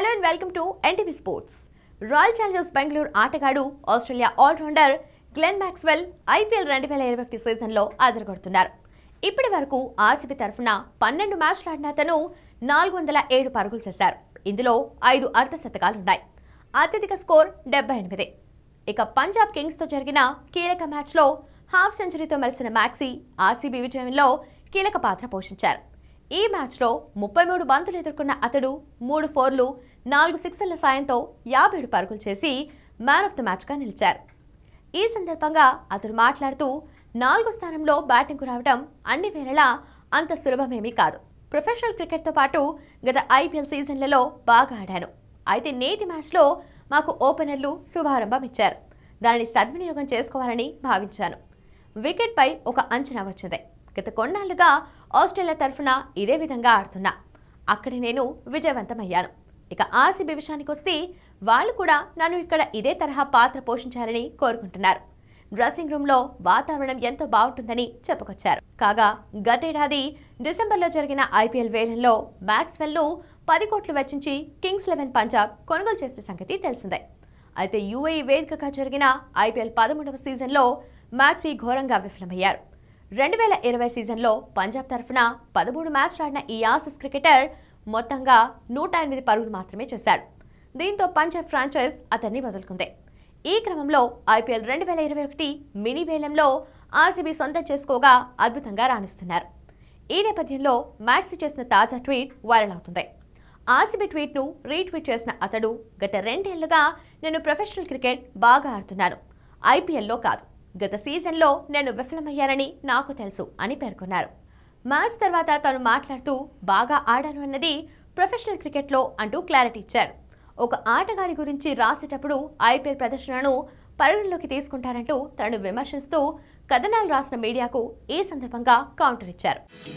hello and welcome to NTV sports royal challengers Bengaluru ఆటగాడు Australia allrounder Glenn Maxwell IPL రెండు వేల ఇరవై ఒకటి సీజన్లో ఆదరగొడుతున్నారు ఇప్పటి వరకు ఆర్సీబీ తరఫున పన్నెండు మ్యాచ్లు ఆడిన అతను నాలుగు వందల ఏడు పరుగులు చేశారు ఇందులో ఐదు అర్ధశతకాలున్నాయి అత్యధిక స్కోర్ డెబ్బై ఎనిమిది ఇక పంజాబ్ కింగ్స్తో జరిగిన కీలక మ్యాచ్లో హాఫ్ సెంచరీతో మెలిసిన మ్యాక్సీ ఆర్సీబీ విజయంలో కీలక పాత్ర పోషించారు ఈ మ్యాచ్లో ముప్పై మూడు బంతులు ఎదుర్కొన్న అతడు మూడు ఫోర్లు నాలుగు సిక్సర్ల సాయంతో యాభై ఏడు పరుగులు చేసి మ్యాన్ ఆఫ్ ద మ్యాచ్గా నిలిచారు ఈ సందర్భంగా అతడు మాట్లాడుతూ నాలుగు స్థానంలో బ్యాటింగ్కు రావడం అన్ని వేళలా అంత సులభమేమీ కాదు ప్రొఫెషనల్ క్రికెట్తో పాటు గత ఐపీఎల్ సీజన్లలో బాగా ఆడాను అయితే నేటి మ్యాచ్లో మాకు ఓపెనర్లు శుభారంభం ఇచ్చారు దానిని సద్వినియోగం చేసుకోవాలని భావించాను వికెట్పై ఒక అంచనా వచ్చింది గత కొన్నాళ్లుగా ఆస్ట్రేలియా తరఫున ఇదే విధంగా ఆడుతున్నా అక్కడ నేను విజయవంతమయ్యాను ఇక ఆర్సీబీ విషయానికి వస్తే వాళ్ళు కూడా నన్ను ఇక్కడ ఇదే తరహా పాత్ర పోషించాలని కోరుకుంటున్నారు డ్రెస్సింగ్ లో వాతావరణం ఎంతో బాగుంటుందని చెప్పుకొచ్చారు కాగా గతేడాది డిసెంబర్లో జరిగిన ఐపీఎల్ వేలంలో ను పది కోట్లు వెచ్చించి కింగ్స్ లెవెన్ పంజాబ్ కొనుగోలు చేసే సంగతి తెలిసిందే అయితే యూఏఈ వేదికగా జరిగిన ఐపీఎల్ పదమూడవ సీజన్లో మ్యాక్సీ ఘోరంగా విఫలమయ్యారు రెండు వేల ఇరవై సీజన్లో పంజాబ్ తరఫున పదమూడు మ్యాచ్లు ఆడిన ఈ ఆసిస్ క్రికెటర్ మొత్తంగా నూట ఎనిమిది పరుగులు మాత్రమే చేశాడు దీంతో పంజాబ్ ఫ్రాంచైజ్ అతన్ని వదులుకుంది ఈ క్రమంలో ఐపీఎల్ రెండు వేల ఇరవై ఒకటి మినీ వేలంలో ఆర్సీబీ సొంతం చేసుకోగా అద్భుతంగా రాణిస్తున్నారు ఈ నేపథ్యంలో మ్యాక్సి చేసిన తాజా ట్వీట్ వైరల్ అవుతుంది ఆర్సీబీ ట్వీట్ను రీట్వీట్ చేసిన అతడు గత రెండేళ్లుగా నేను ప్రొఫెషనల్ క్రికెట్ బాగా ఆడుతున్నాను ఐపీఎల్లో కాదు గత సీజన్లో నేను విఫలమయ్యానని నాకు తెలుసు అని పేర్కొన్నారు మ్యాచ్ తర్వాత తను మాట్లాడుతూ బాగా ఆడాను అన్నది ప్రొఫెషనల్ క్రికెట్లో అంటూ క్లారిటీ ఇచ్చారు ఒక ఆటగాడి గురించి రాసేటప్పుడు ఐపీఎల్ ప్రదర్శనను పరిగణలోకి తీసుకుంటారంటూ తనను విమర్శిస్తూ కథనాలు రాసిన మీడియాకు ఈ సందర్భంగా కౌంటర్ ఇచ్చారు